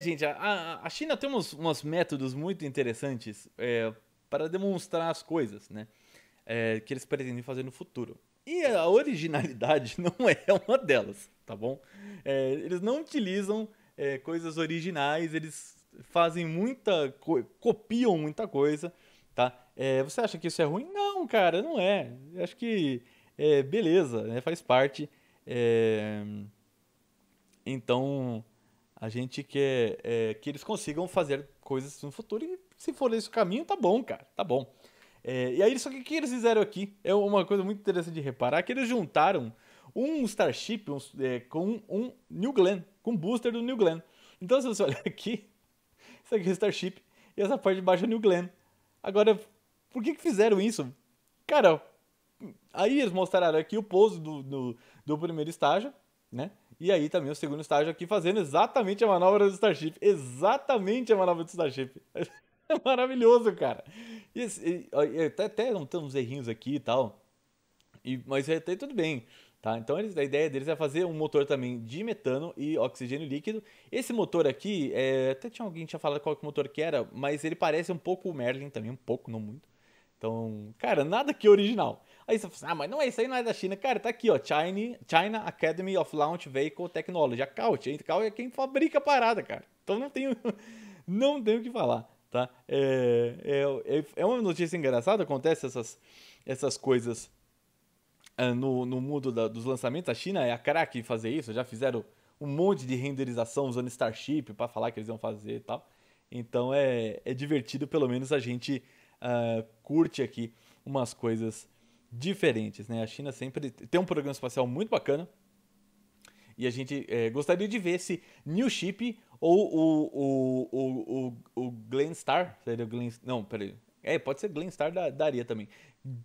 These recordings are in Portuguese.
gente, a, a China tem uns, uns métodos muito interessantes é, para demonstrar as coisas, né? É, que eles pretendem fazer no futuro. E a originalidade não é uma delas, tá bom? É, eles não utilizam é, coisas originais, eles fazem muita. copiam muita coisa, tá? É, você acha que isso é ruim? Não, cara, não é. Eu acho que é, beleza, né? Faz parte. Então, a gente quer é, que eles consigam fazer coisas no futuro e se for esse o caminho, tá bom, cara, tá bom. É, e aí, só que o que eles fizeram aqui é uma coisa muito interessante de reparar, que eles juntaram um Starship um, é, com um New Glenn, com um booster do New Glenn. Então, se você olhar aqui, isso aqui é o Starship e essa parte de baixo é o New Glenn. Agora, por que, que fizeram isso? Cara, aí eles mostraram aqui o pouso do, do, do primeiro estágio, né? E aí também o segundo estágio aqui fazendo exatamente a manobra do Starship. Exatamente a manobra do Starship. É maravilhoso, cara. E, e, e até, até tem uns errinhos aqui e tal. E, mas é até tudo bem. Tá? Então eles, a ideia deles é fazer um motor também de metano e oxigênio líquido. Esse motor aqui, é, até tinha alguém tinha falado qual que motor que era, mas ele parece um pouco o Merlin também, um pouco, não muito. Então, cara, nada que original. Aí você fala assim, ah, mas não é isso aí, não é da China. Cara, tá aqui, ó, China, China Academy of Launch Vehicle Technology, a CAUT. A CAUT é quem fabrica a parada, cara. Então não tenho, não tenho o que falar, tá? É, é, é, é uma notícia engraçada, acontece essas, essas coisas é, no, no mundo da, dos lançamentos. A China é a craque em fazer isso, já fizeram um monte de renderização usando Starship para falar que eles iam fazer e tal. Então é, é divertido, pelo menos, a gente uh, curte aqui umas coisas diferentes, né? A China sempre tem um programa espacial muito bacana e a gente é, gostaria de ver se New Ship ou o, o, o, o, Glenn Star, seria o Glenn, não, peraí, é, pode ser Glenn Star da, daria também.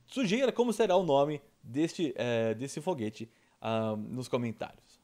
Sugira como será o nome deste, é, desse foguete uh, nos comentários.